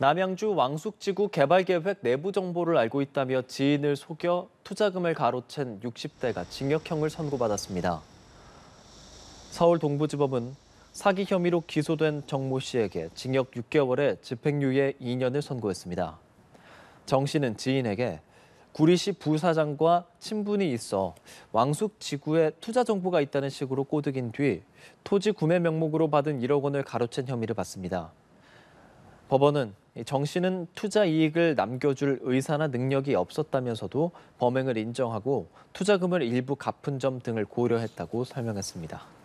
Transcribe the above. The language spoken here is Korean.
남양주 왕숙지구 개발계획 내부 정보를 알고 있다며 지인을 속여 투자금을 가로챈 60대가 징역형을 선고받았습니다. 서울 동부지법은 사기 혐의로 기소된 정 모 씨에게 징역 6개월에 집행유예 2년을 선고했습니다. 정 씨는 지인에게 구리시 부사장과 친분이 있어 왕숙 지구에 투자 정보가 있다는 식으로 꼬드긴 뒤 토지 구매 명목으로 받은 1억 원을 가로챈 혐의를 받습니다. 법원은 정 씨는 투자 이익을 남겨줄 의사나 능력이 없었다면서도 범행을 인정하고 투자금을 일부 갚은 점 등을 고려했다고 설명했습니다.